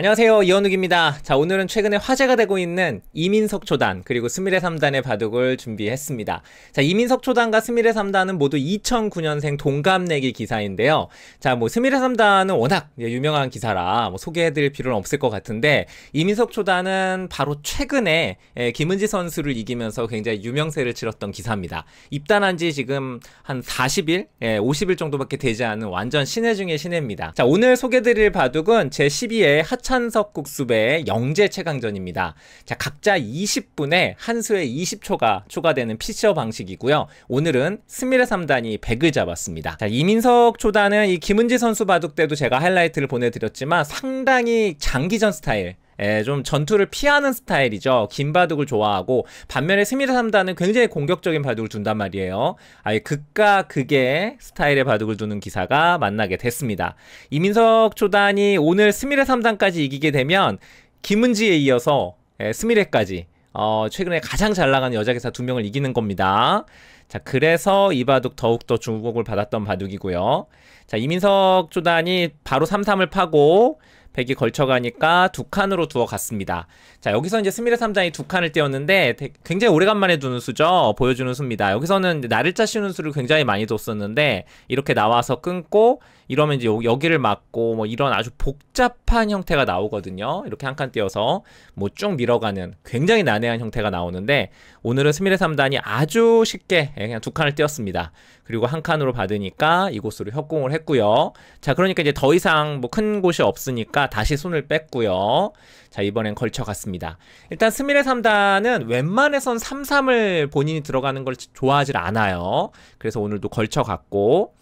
안녕하세요 이현욱입니다 자 오늘은 최근에 화제가 되고 있는 이민석 초단 그리고 스미레 3단의 바둑을 준비했습니다 자 이민석 초단과 스미레 3단은 모두 2009년생 동갑내기 기사인데요 자 뭐 스미레 3단은 워낙 유명한 기사라 뭐 소개해드릴 필요는 없을 것 같은데 이민석 초단은 바로 최근에 예, 김은지 선수를 이기면서 굉장히 유명세를 치렀던 기사입니다 입단한 지 지금 한 40일 50일 예, 정도밖에 되지 않은 완전 신의 중의 신혜입니다 자 오늘 소개드릴 해 바둑은 제12회 하차 서찬석 국수배의 영재 최강전입니다. 자, 각자 20분에 한 수에 20초가 초과되는 피셔 방식이고요. 오늘은 스미레 3단이 100을 잡았습니다. 자, 이민석 초단은 이 김은지 선수 바둑 때도 제가 하이라이트를 보내드렸지만 상당히 장기전 스타일 에, 예, 좀 전투를 피하는 스타일이죠. 긴 바둑을 좋아하고 반면에 스미르 3단은 굉장히 공격적인 바둑을 둔단 말이에요. 아예 극과 극의 스타일의 바둑을 두는 기사가 만나게 됐습니다. 이민석 초단이 오늘 스미르 3단까지 이기게 되면 김은지에 이어서 에, 예, 스미레까지 어, 최근에 가장 잘 나가는 여자 기사 두 명을 이기는 겁니다. 자, 그래서 이 바둑 더욱더 주목을 받았던 바둑이고요. 자, 이민석 조단이 바로 3-3을 파고 백이 걸쳐가니까 두 칸으로 두어 갔습니다. 자, 여기서 이제 스미레 3장이 두 칸을 띄웠는데 굉장히 오래간만에 두는 수죠. 보여주는 수입니다. 여기서는 나를짜시는 수를 굉장히 많이 뒀었는데 이렇게 나와서 끊고 이러면 이제 여기를 막고 뭐 이런 아주 복잡한 형태가 나오거든요. 이렇게 한 칸 띄어서 뭐 쭉 밀어가는 굉장히 난해한 형태가 나오는데 오늘은 스미레 3단이 아주 쉽게 예, 그냥 두 칸을 띄었습니다. 그리고 한 칸으로 받으니까 이곳으로 협공을 했고요. 자 그러니까 이제 더 이상 뭐 큰 곳이 없으니까 다시 손을 뺐고요. 자 이번엔 걸쳐갔습니다. 일단 스미레 3단은 웬만해선 3-3을 본인이 들어가는 걸 좋아하질 않아요. 그래서 오늘도 걸쳐갔고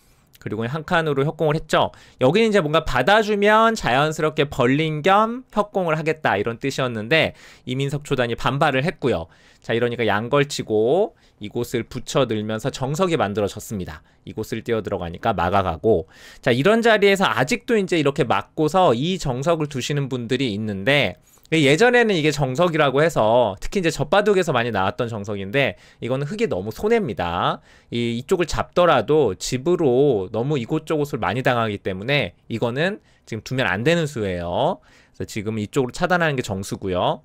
그리고 한 칸으로 협공을 했죠. 여기는 이제 뭔가 받아주면 자연스럽게 벌린 겸 협공을 하겠다 이런 뜻이었는데 이민석 초단이 반발을 했고요. 자 이러니까 양걸치고 이곳을 붙여들면서 정석이 만들어졌습니다. 이곳을 뛰어 들어가니까 막아가고 자 이런 자리에서 아직도 이제 이렇게 막고서 이 정석을 두시는 분들이 있는데 예, 예전에는 이게 정석이라고 해서 특히 이제 젖바둑에서 많이 나왔던 정석인데 이거는 흙이 너무 손해입니다. 이, 이쪽을 잡더라도 집으로 너무 이곳저곳을 많이 당하기 때문에 이거는 지금 두면 안 되는 수예요. 그래서 지금 이쪽으로 차단하는 게 정수고요.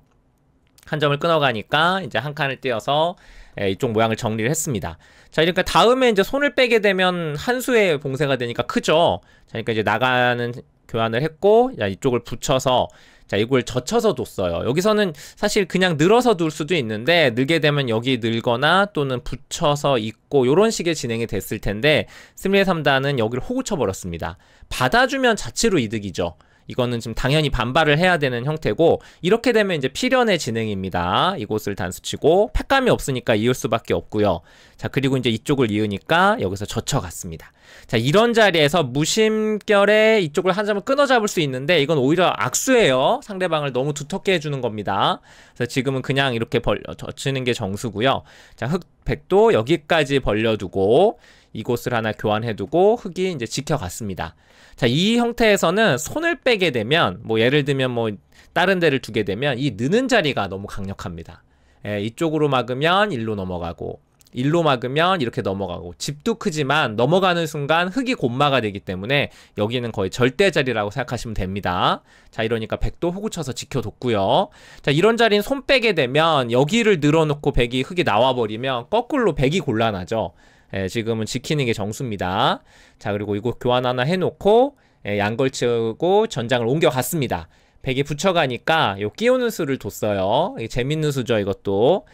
한 점을 끊어가니까 이제 한 칸을 띄어서 예, 이쪽 모양을 정리를 했습니다. 자, 그러니까 다음에 이제 손을 빼게 되면 한 수의 봉쇄가 되니까 크죠. 자, 그러니까 이제 나가는 교환을 했고 자, 이쪽을 붙여서 자 이걸 젖혀서 뒀어요 여기서는 사실 그냥 늘어서 둘 수도 있는데 늘게 되면 여기 늘거나 또는 붙여서 있고 요런 식의 진행이 됐을 텐데 스밀의 3단은 여기를 호구쳐 버렸습니다 받아주면 자체로 이득이죠 이거는 지금 당연히 반발을 해야 되는 형태고 이렇게 되면 이제 필연의 진행입니다. 이곳을 단수치고 패감이 없으니까 이을 수밖에 없고요. 자 그리고 이제 이쪽을 이으니까 여기서 젖혀갔습니다. 자 이런 자리에서 무심결에 이쪽을 한 점을 끊어 잡을 수 있는데 이건 오히려 악수예요. 상대방을 너무 두텁게 해주는 겁니다. 그래서 지금은 그냥 이렇게 벌려 어, 젖히는 게 정수고요. 자 흑백도 여기까지 벌려두고 이곳을 하나 교환해두고 흙이 이제 지켜갔습니다. 자, 이 형태에서는 손을 빼게 되면 뭐 예를 들면 뭐 다른 데를 두게 되면 이 느는 자리가 너무 강력합니다. 예, 이쪽으로 막으면 일로 넘어가고 일로 막으면 이렇게 넘어가고 집도 크지만 넘어가는 순간 흙이 곰마가 되기 때문에 여기는 거의 절대 자리라고 생각하시면 됩니다. 자 이러니까 백도 호구쳐서 지켜뒀고요. 자 이런 자리는 손 빼게 되면 여기를 늘어놓고 백이 흙이 나와버리면 거꾸로 백이 곤란하죠. 예, 지금은 지키는 게 정수입니다. 자, 그리고 이거 교환 하나 해놓고 예, 양걸 치고 전장을 옮겨갔습니다. 백이 붙여가니까 요 끼우는 수를 뒀어요. 재밌는 수죠, 이것도.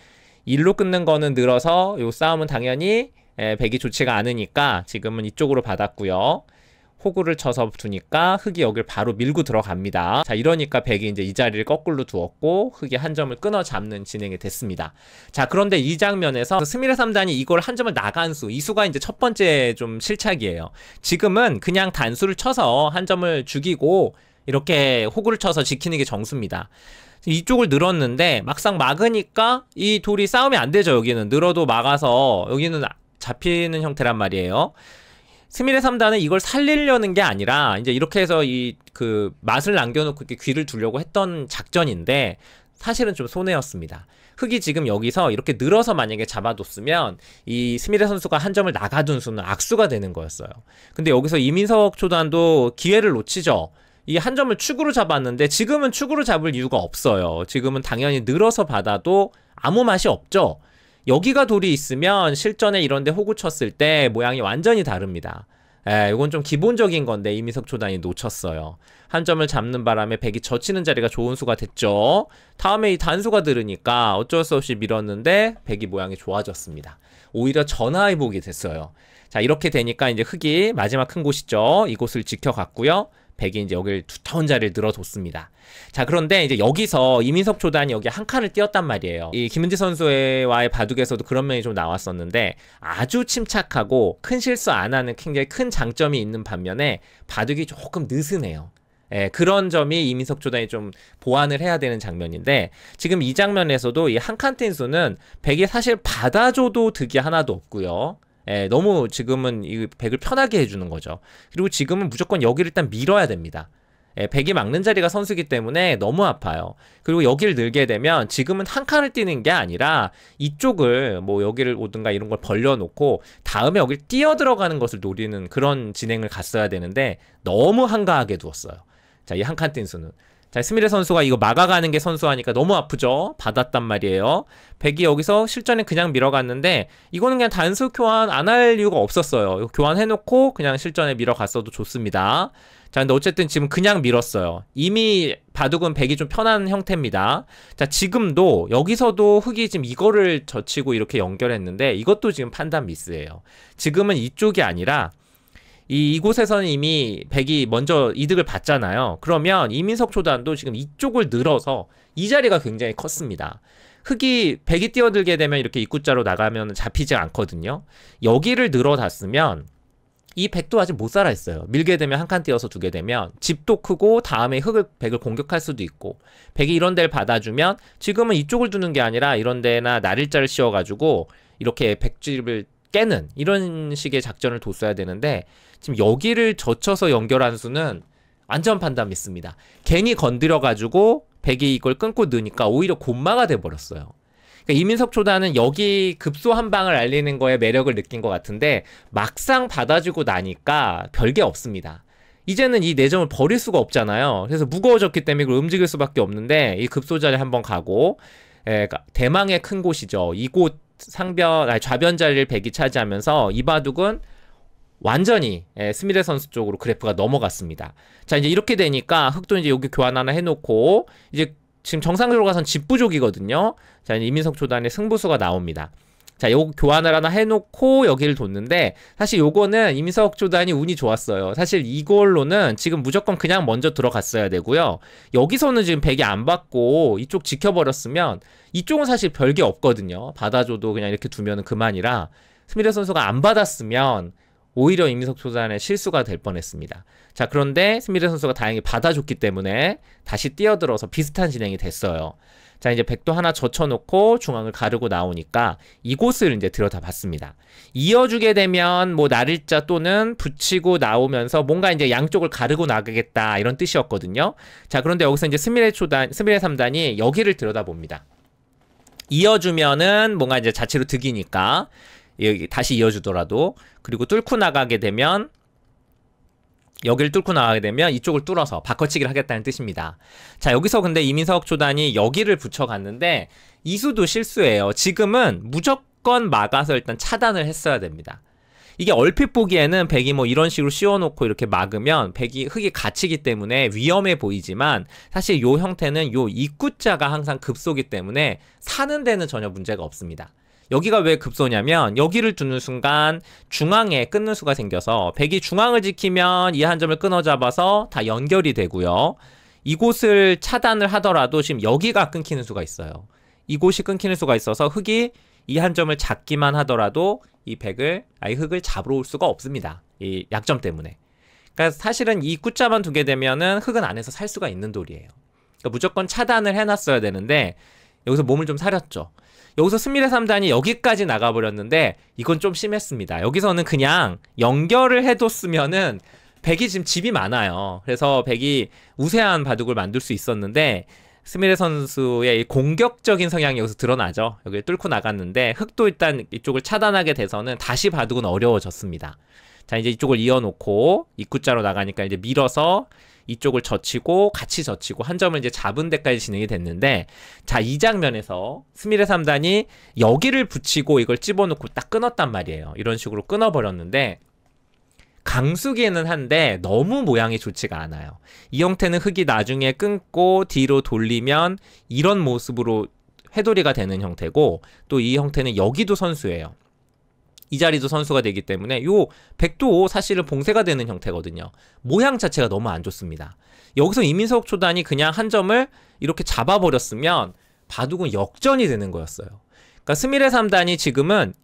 일로 끊는 거는 늘어서 요 싸움은 당연히 예, 백이 좋지가 않으니까 지금은 이쪽으로 받았고요. 호구를 쳐서 두니까 흙이 여길 바로 밀고 들어갑니다. 자 이러니까 백이 이제 이 자리를 거꾸로 두었고 흙이한 점을 끊어 잡는 진행이 됐습니다. 자 그런데 이 장면에서 그 스미레 3단이 이걸 한 점을 나간 수 이 수가 이제 첫 번째 좀 실착이에요. 지금은 그냥 단수를 쳐서 한 점을 죽이고 이렇게 호구를 쳐서 지키는 게 정수입니다. 이쪽을 늘었는데 막상 막으니까 이 돌이 싸움이 안 되죠 여기는 늘어도 막아서 여기는 잡히는 형태란 말이에요. 스미레 3단은 이걸 살리려는 게 아니라 이제 이렇게 해서 이 그 맛을 남겨놓고 이렇게 귀를 두려고 했던 작전인데 사실은 좀 손해였습니다. 흑이 지금 여기서 이렇게 늘어서 만약에 잡아뒀으면 이 스미레 선수가 한 점을 나가둔 수는 악수가 되는 거였어요. 근데 여기서 이민석 초단도 기회를 놓치죠. 이 한 점을 축으로 잡았는데 지금은 축으로 잡을 이유가 없어요. 지금은 당연히 늘어서 받아도 아무 맛이 없죠. 여기가 돌이 있으면 실전에 이런데 호구 쳤을 때 모양이 완전히 다릅니다. 예, 이건 좀 기본적인 건데 이미석 초단이 놓쳤어요. 한 점을 잡는 바람에 백이 젖히는 자리가 좋은 수가 됐죠. 다음에 이 단수가 들으니까 어쩔 수 없이 밀었는데 백이 모양이 좋아졌습니다. 오히려 전화위복이 됐어요. 자 이렇게 되니까 이제 흑이 마지막 큰 곳이죠. 이곳을 지켜갔고요. 백이 이제 여기를 두터운 자리를 늘어뒀습니다. 자 그런데 이제 여기서 이민석 초단이 여기 한 칸을 띄었단 말이에요. 이 김은지 선수와의 바둑에서도 그런 면이 좀 나왔었는데 아주 침착하고 큰 실수 안 하는 굉장히 큰 장점이 있는 반면에 바둑이 조금 느슨해요. 예, 그런 점이 이민석 조단이 좀 보완을 해야 되는 장면인데 지금 이 장면에서도 이 한칸 뗀수는 백이 사실 받아줘도 득이 하나도 없고요. 예, 너무 지금은 이 백을 편하게 해주는 거죠. 그리고 지금은 무조건 여기를 일단 밀어야 됩니다. 예, 백이 막는 자리가 선수기 때문에 너무 아파요. 그리고 여기를 늘게 되면 지금은 한 칸을 뛰는 게 아니라 이쪽을 뭐 여기를 오든가 이런 걸 벌려놓고 다음에 여기를 뛰어 들어가는 것을 노리는 그런 진행을 갔어야 되는데 너무 한가하게 두었어요. 자, 이 한칸뛴 수는. 자, 스미레 선수가 이거 막아가는 게 선수하니까 너무 아프죠? 받았단 말이에요. 백이 여기서 실전에 그냥 밀어갔는데, 이거는 그냥 단수 교환 안 할 이유가 없었어요. 교환해놓고 그냥 실전에 밀어갔어도 좋습니다. 자, 근데 어쨌든 지금 그냥 밀었어요. 이미 바둑은 백이 좀 편한 형태입니다. 자, 지금도 여기서도 흑이 지금 이거를 젖히고 이렇게 연결했는데, 이것도 지금 판단 미스예요. 지금은 이쪽이 아니라, 이, 이곳에서는 이미 백이 먼저 이득을 봤잖아요. 그러면 이민석 초단도 지금 이쪽을 늘어서 이 자리가 굉장히 컸습니다. 흑이 백이 뛰어들게 되면 이렇게 입구자로 나가면 잡히지 않거든요. 여기를 늘어났으면이 백도 아직 못 살아있어요. 밀게 되면 한 칸 뛰어서 두게 되면 집도 크고 다음에 흑을 백을 공격할 수도 있고 백이 이런 데를 받아주면 지금은 이쪽을 두는 게 아니라 이런 데나 날일자를 씌워가지고 이렇게 백집을 깨는 이런 식의 작전을 뒀어야 되는데 지금 여기를 젖혀서 연결한 수는 안전 판단 믿습니다. 괜히 건드려 가지고 백이 이걸 끊고 넣으니까 오히려 곤마가 돼 버렸어요. 그러니까 이민석 초단은 여기 급소 한 방을 알리는 거에 매력을 느낀 것 같은데 막상 받아주고 나니까 별게 없습니다. 이제는 이 내점을 버릴 수가 없잖아요. 그래서 무거워졌기 때문에 그걸 움직일 수밖에 없는데 이 급소자리 한번 가고 에, 예, 그러니까 대망의 큰 곳이죠. 이곳 상변 아니 좌변 자리를 백이 차지하면서 이바둑은 완전히 예, 스미레 선수 쪽으로 그래프가 넘어갔습니다. 자 이제 이렇게 되니까 흑도 이제 여기 교환 하나 해놓고 이제 지금 정상적으로 가선 집부족이거든요. 자 이제 이민석 조단의 승부수가 나옵니다. 자, 요 교환을 하나 해놓고 여기를 뒀는데 사실 요거는 임서욱 조단이 운이 좋았어요. 사실 이걸로는 지금 무조건 그냥 먼저 들어갔어야 되고요. 여기서는 지금 100이 안 받고 이쪽 지켜버렸으면 이쪽은 사실 별게 없거든요. 받아줘도 그냥 이렇게 두면 그만이라 스미레 선수가 안 받았으면 오히려 임민석 소단의 실수가 될 뻔했습니다. 자, 그런데 스미레 선수가 다행히 받아줬기 때문에 다시 뛰어들어서 비슷한 진행이 됐어요. 자, 이제 백도 하나 젖혀놓고 중앙을 가르고 나오니까 이곳을 이제 들여다봤습니다. 이어주게 되면 뭐 나를자 또는 붙이고 나오면서 뭔가 이제 양쪽을 가르고 나가겠다 이런 뜻이었거든요. 자, 그런데 여기서 이제 스미레 초단, 스미레 삼단이 여기를 들여다봅니다. 이어주면은 뭔가 이제 자체로 득이니까 다시 이어주더라도 그리고 뚫고 나가게 되면 여기를 뚫고 나가게 되면 이쪽을 뚫어서 바꿔치기를 하겠다는 뜻입니다. 자 여기서 근데 이민석 조단이 여기를 붙여갔는데 이수도 실수예요. 지금은 무조건 막아서 일단 차단을 했어야 됩니다. 이게 얼핏 보기에는 백이 뭐 이런 식으로 씌워놓고 이렇게 막으면 백이 흙이 갇히기 때문에 위험해 보이지만 사실 요 형태는 요 입구자가 항상 급소기 때문에 사는 데는 전혀 문제가 없습니다. 여기가 왜 급소냐면 여기를 두는 순간 중앙에 끊는 수가 생겨서 100이 중앙을 지키면 이 한 점을 끊어 잡아서 다 연결이 되고요. 이곳을 차단을 하더라도 지금 여기가 끊기는 수가 있어요. 이곳이 끊기는 수가 있어서 흙이 이 한 점을 잡기만 하더라도 이 100을 아이 흙을 잡으러 올 수가 없습니다. 이 약점 때문에. 그러니까 사실은 이 꾸자만 두게 되면은 흙은 안에서 살 수가 있는 돌이에요. 그러니까 무조건 차단을 해놨어야 되는데 여기서 몸을 좀 사렸죠. 여기서 스미레 3단이 여기까지 나가버렸는데 이건 좀 심했습니다. 여기서는 그냥 연결을 해뒀으면은 백이 지금 집이 많아요. 그래서 백이 우세한 바둑을 만들 수 있었는데 스미레 선수의 공격적인 성향이 여기서 드러나죠. 여기를 뚫고 나갔는데 흑도 일단 이쪽을 차단하게 돼서는 다시 바둑은 어려워졌습니다. 자 이제 이쪽을 이어놓고 입구자로 나가니까 이제 밀어서 이쪽을 젖히고 같이 젖히고 한 점을 이제 잡은 데까지 진행이 됐는데 자이 장면에서 스미레 3단이 여기를 붙이고 이걸 집어넣고 딱 끊었단 말이에요. 이런 식으로 끊어버렸는데 강수기에는 한데 너무 모양이 좋지가 않아요. 이 형태는 흙이 나중에 끊고 뒤로 돌리면 이런 모습으로 회돌이가 되는 형태고 또 이 형태는 여기도 선수예요. 이 자리도 선수가 되기 때문에 요 백도 사실은 봉쇄가 되는 형태거든요. 모양 자체가 너무 안 좋습니다. 여기서 이민석 초단이 그냥 한 점을 이렇게 잡아버렸으면 바둑은 역전이 되는 거였어요. 그러니까 스미레 3단이 지금은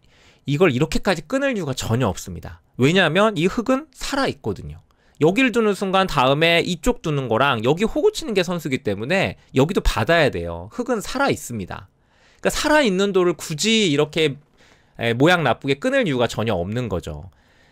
이걸 이렇게까지 끊을 이유가 전혀 없습니다. 왜냐하면 이 흙은 살아있거든요. 여기를 두는 순간 다음에 이쪽 두는 거랑 여기 호구 치는 게 선수기 때문에 여기도 받아야 돼요. 흙은 살아있습니다. 그러니까 살아있는 돌을 굳이 이렇게 예, 모양 나쁘게 끊을 이유가 전혀 없는 거죠.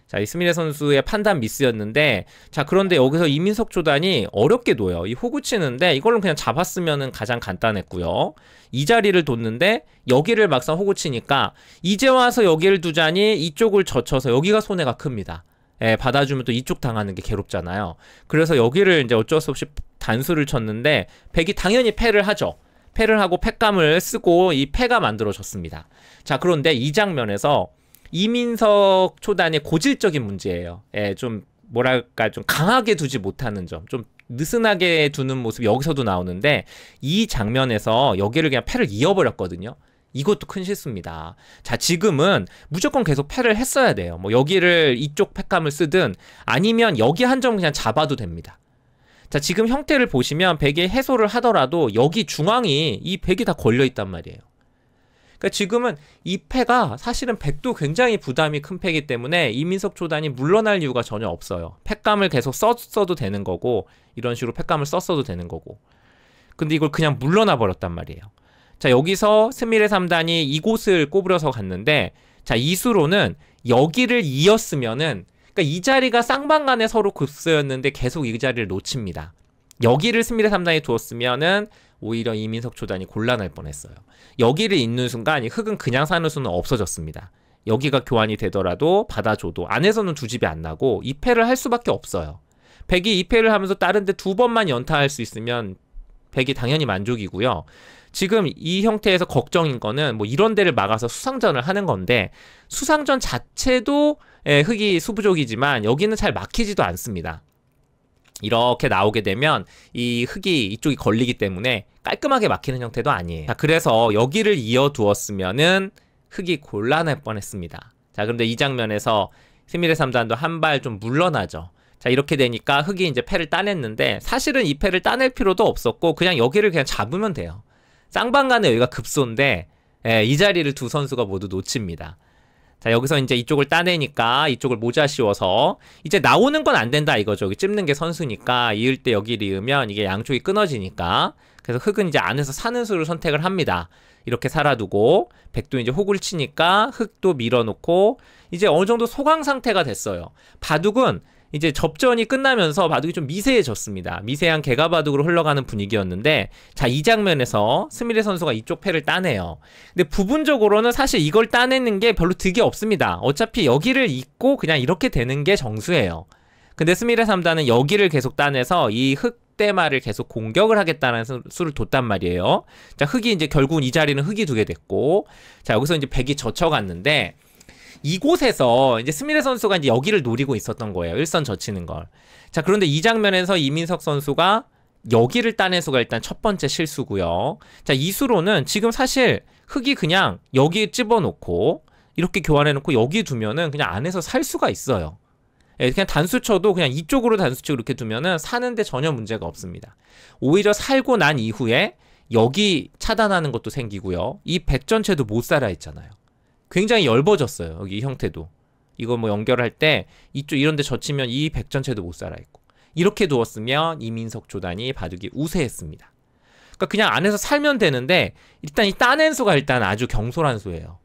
자, 이스미레 선수의 판단 미스였는데, 자, 그런데 여기서 이민석 조단이 어렵게 놓여요. 이 호구 치는데, 이걸로 그냥 잡았으면 가장 간단했고요. 이 자리를 뒀는데, 여기를 막상 호구 치니까, 이제 와서 여기를 두자니 이쪽을 젖혀서 여기가 손해가 큽니다. 예, 받아주면 또 이쪽 당하는 게 괴롭잖아요. 그래서 여기를 이제 어쩔 수 없이 단수를 쳤는데, 백이 당연히 패를 하죠. 패를 하고 패감을 쓰고 이 패가 만들어졌습니다. 자, 그런데 이 장면에서 이민석 초단의 고질적인 문제예요. 예, 좀 뭐랄까 좀 강하게 두지 못하는 점, 좀 느슨하게 두는 모습이 여기서도 나오는데 이 장면에서 여기를 그냥 패를 이어버렸거든요. 이것도 큰 실수입니다. 자, 지금은 무조건 계속 패를 했어야 돼요. 뭐 여기를 이쪽 패감을 쓰든 아니면 여기 한 점 그냥 잡아도 됩니다. 자 지금 형태를 보시면 베개 해소를 하더라도 여기 중앙이 이 베개 다 걸려 있단 말이에요. 그러니까 지금은 이 패가 사실은 백도 굉장히 부담이 큰 패기 때문에 이민석 초단이 물러날 이유가 전혀 없어요. 패감을 계속 썼어도 되는 거고 이런 식으로 패감을 썼어도 되는 거고. 근데 이걸 그냥 물러나 버렸단 말이에요. 자 여기서 스미레 3단이 이곳을 꼬부려서 갔는데 자 이수로는 여기를 이었으면은 그러니까 이 자리가 쌍방간에 서로 급수였는데 계속 이 자리를 놓칩니다. 여기를 스미레 3단이 두었으면은 오히려 이민석 초단이 곤란할 뻔했어요. 여기를 잇는 순간 이 흙은 그냥 사는 수는 없어졌습니다. 여기가 교환이 되더라도 받아줘도 안에서는 두 집이 안 나고 2패를 할 수밖에 없어요. 백이 2패를 하면서 다른데 두 번만 연타할 수 있으면 백이 당연히 만족이고요. 지금 이 형태에서 걱정인 거는 뭐 이런 데를 막아서 수상전을 하는 건데 수상전 자체도 예, 흙이 수부족이지만 여기는 잘 막히지도 않습니다. 이렇게 나오게 되면 이 흙이 이쪽이 걸리기 때문에 깔끔하게 막히는 형태도 아니에요. 자, 그래서 여기를 이어두었으면은 흙이 곤란할 뻔했습니다. 자, 그런데 이 장면에서 스미레 3단도 한 발 좀 물러나죠. 자 이렇게 되니까 흑이 이제 패를 따냈는데 사실은 이 패를 따낼 필요도 없었고 그냥 여기를 그냥 잡으면 돼요. 쌍방간에 여기가 급소인데 예, 이 자리를 두 선수가 모두 놓칩니다. 자 여기서 이제 이쪽을 따내니까 이쪽을 모자 씌워서 이제 나오는 건 안 된다 이거죠. 여기 찝는 게 선수니까 이을 때 여기를 이으면 이게 양쪽이 끊어지니까 그래서 흑은 이제 안에서 사는 수를 선택을 합니다. 이렇게 살아두고 백도 이제 혹을 치니까 흑도 밀어놓고 이제 어느 정도 소강 상태가 됐어요. 바둑은 이제 접전이 끝나면서 바둑이 좀 미세해졌습니다. 미세한 개가 바둑으로 흘러가는 분위기였는데 자 이 장면에서 스미레 선수가 이쪽 패를 따내요. 근데 부분적으로는 사실 이걸 따내는 게 별로 득이 없습니다. 어차피 여기를 잊고 그냥 이렇게 되는 게 정수예요. 근데 스미레 3단은 여기를 계속 따내서 이 흑대마를 계속 공격을 하겠다는 수를 뒀단 말이에요. 자, 흑이 이제 결국은 이 자리는 흑이 두게 됐고, 자, 여기서 이제 백이 젖혀갔는데, 이곳에서 이제 스미레 선수가 이제 여기를 노리고 있었던 거예요. 일선 젖히는 걸. 자, 그런데 이 장면에서 이민석 선수가 여기를 따내서가 일단 첫 번째 실수고요. 자, 이수로는 지금 사실 흙이 그냥 여기에 집어넣고 이렇게 교환해놓고 여기에 두면은 그냥 안에서 살 수가 있어요. 예, 그냥 단수 쳐도 그냥 이쪽으로 단수 치고 이렇게 두면은 사는데 전혀 문제가 없습니다. 오히려 살고 난 이후에 여기 차단하는 것도 생기고요. 이 백 전체도 못 살아 있잖아요. 굉장히 얇아졌어요. 여기 형태도. 이거 뭐 연결할 때 이쪽 이런 데 젖히면 이 백 전체도 못 살아있고 이렇게 두었으면 이민석 조단이 바둑이 우세했습니다. 그러니까 그냥 안에서 살면 되는데 일단 이 따낸 수가 일단 아주 경솔한 수예요.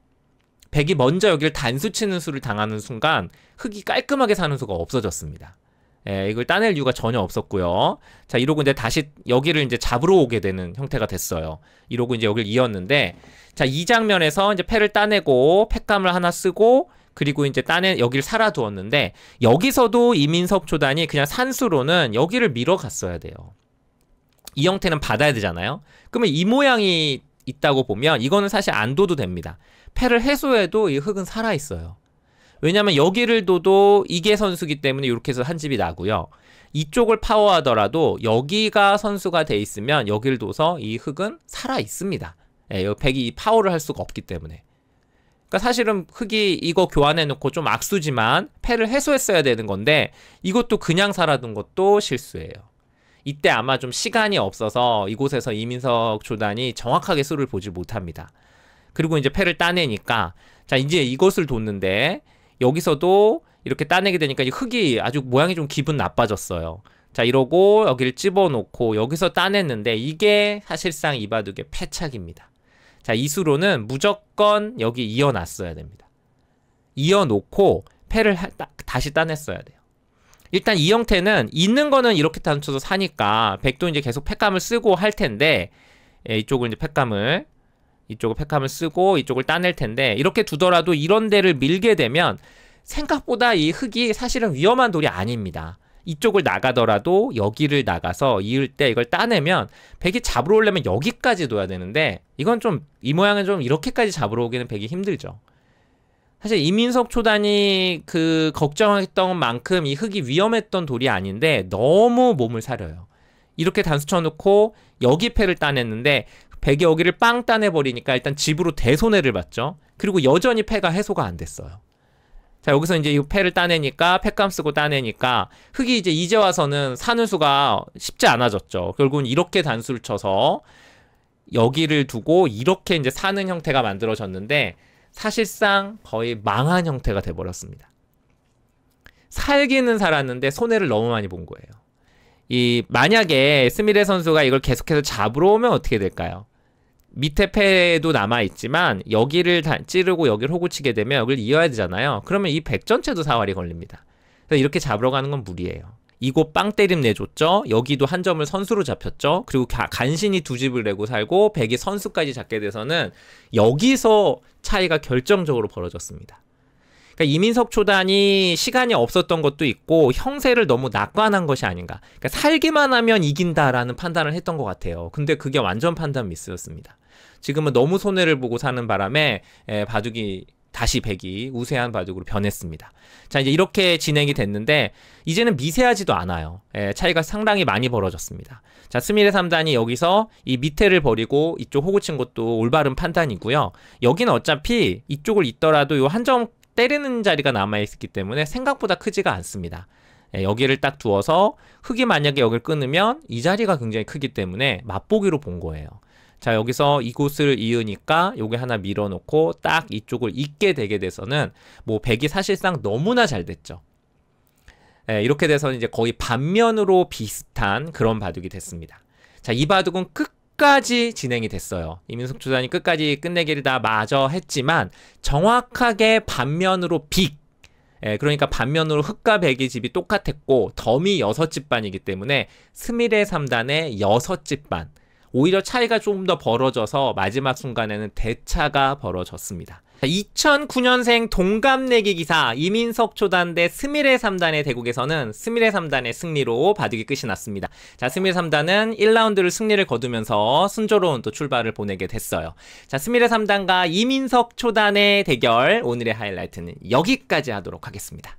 백이 먼저 여기를 단수 치는 수를 당하는 순간 흙이 깔끔하게 사는 수가 없어졌습니다. 예, 이걸 따낼 이유가 전혀 없었고요. 자, 이러고 이제 다시 여기를 이제 잡으러 오게 되는 형태가 됐어요. 이러고 이제 여기를 이었는데, 자, 이 장면에서 이제 패를 따내고, 패감을 하나 쓰고, 그리고 이제 따낸 여기를 살아두었는데, 여기서도 이민석 초단이 그냥 산수로는 여기를 밀어갔어야 돼요. 이 형태는 받아야 되잖아요. 그러면 이 모양이 있다고 보면, 이거는 사실 안둬도 됩니다. 패를 해소해도 이 흙은 살아있어요. 왜냐면 여기를 둬도 이게 선수기 때문에 이렇게 해서 한 집이 나고요. 이쪽을 파워하더라도 여기가 선수가 돼 있으면 여기를 둬서 이 흙은 살아 있습니다. 예, 이 백이 파워를 할 수가 없기 때문에. 그러니까 사실은 흙이 이거 교환해놓고 좀 악수지만 패를 해소했어야 되는 건데 이것도 그냥 살아둔 것도 실수예요. 이때 아마 좀 시간이 없어서 이곳에서 이민석 조단이 정확하게 수를 보지 못합니다. 그리고 이제 패를 따내니까 자 이제 이것을 뒀는데 여기서도 이렇게 따내게 되니까 이 흙이 아주 모양이 좀 기분 나빠졌어요. 자 이러고 여기를 집어넣고 여기서 따냈는데 이게 사실상 이바둑의 패착입니다. 자 이수로는 무조건 여기 이어놨어야 됩니다. 이어놓고 패를 하, 따, 다시 따냈어야 돼요. 일단 이 형태는 있는 거는 이렇게 단쳐서 사니까 백도 이제 계속 팩감을 쓰고 할 텐데 예, 이쪽을 이제 팩감을 이쪽을 팩함을 쓰고 이쪽을 따낼 텐데 이렇게 두더라도 이런 데를 밀게 되면 생각보다 이 흙이 사실은 위험한 돌이 아닙니다. 이쪽을 나가더라도 여기를 나가서 이을 때 이걸 따내면 백이 잡으러 오려면 여기까지 둬야 되는데 이건 좀 이 모양은 좀 이렇게까지 잡으러 오기는 백이 힘들죠. 사실 이민석 초단이 그 걱정했던 만큼 이 흙이 위험했던 돌이 아닌데 너무 몸을 사려요. 이렇게 단수 쳐놓고 여기 패를 따냈는데 백여 억기를 빵 따내버리니까 일단 집으로 대손해를 봤죠. 그리고 여전히 폐가 해소가 안 됐어요. 자, 여기서 이제 이폐를 따내니까, 폐감 쓰고 따내니까, 흙이 이제 이제 와서는 사는 수가 쉽지 않아졌죠. 결국은 이렇게 단수를 쳐서 여기를 두고 이렇게 이제 사는 형태가 만들어졌는데, 사실상 거의 망한 형태가 돼버렸습니다. 살기는 살았는데 손해를 너무 많이 본 거예요. 이 만약에 스미레 선수가 이걸 계속해서 잡으러 오면 어떻게 될까요? 밑에 패도 남아있지만 여기를 찌르고 여기를 호구치게 되면 여기를 이어야 되잖아요. 그러면 이 백 전체도 사활이 걸립니다. 그래서 이렇게 잡으러 가는 건 무리예요. 이곳 빵 때림 내줬죠. 여기도 한 점을 선수로 잡혔죠. 그리고 간신히 두 집을 내고 살고 백이 선수까지 잡게 돼서는 여기서 차이가 결정적으로 벌어졌습니다. 그러니까 이민석 초단이 시간이 없었던 것도 있고 형세를 너무 낙관한 것이 아닌가. 그러니까 살기만 하면 이긴다라는 판단을 했던 것 같아요. 근데 그게 완전 판단 미스였습니다. 지금은 너무 손해를 보고 사는 바람에 에, 바둑이 다시 백이 우세한 바둑으로 변했습니다. 자 이제 이렇게 진행이 됐는데 이제는 미세하지도 않아요. 에, 차이가 상당히 많이 벌어졌습니다. 자 스미레 3단이 여기서 이 밑에를 버리고 이쪽 호구 친 것도 올바른 판단이고요. 여기는 어차피 이쪽을 잇더라도 이한점 때리는 자리가 남아있기 때문에 생각보다 크지가 않습니다. 예, 여기를 딱 두어서 흙이 만약에 여기를 끊으면 이 자리가 굉장히 크기 때문에 맛보기로 본 거예요. 자 여기서 이곳을 이으니까 여기 하나 밀어놓고 딱 이쪽을 잇게 되게 돼서는 뭐 백이 사실상 너무나 잘 됐죠. 예, 이렇게 돼서 는 이제 거의 반면으로 비슷한 그런 바둑이 됐습니다. 자 이 바둑은 끝 끝까지 진행이 됐어요. 이민석 조사관이 끝까지 끝내기를 다 마저 했지만 정확하게 반면으로 빅 예, 그러니까 반면으로 흑과 백의 집이 똑같았고 덤이 여섯 집반이기 때문에 스밀의 3단에 여섯 집반 오히려 차이가 조금 더 벌어져서 마지막 순간에는 대차가 벌어졌습니다. 2009년생 동갑내기 기사 이민석 초단대 스미레 3단의 대국에서는 스미레 3단의 승리로 바둑이 끝이 났습니다. 자, 스미레 3단은 1라운드를 승리를 거두면서 순조로운 또 출발을 보내게 됐어요. 자, 스미레 3단과 이민석 초단의 대결 오늘의 하이라이트는 여기까지 하도록 하겠습니다.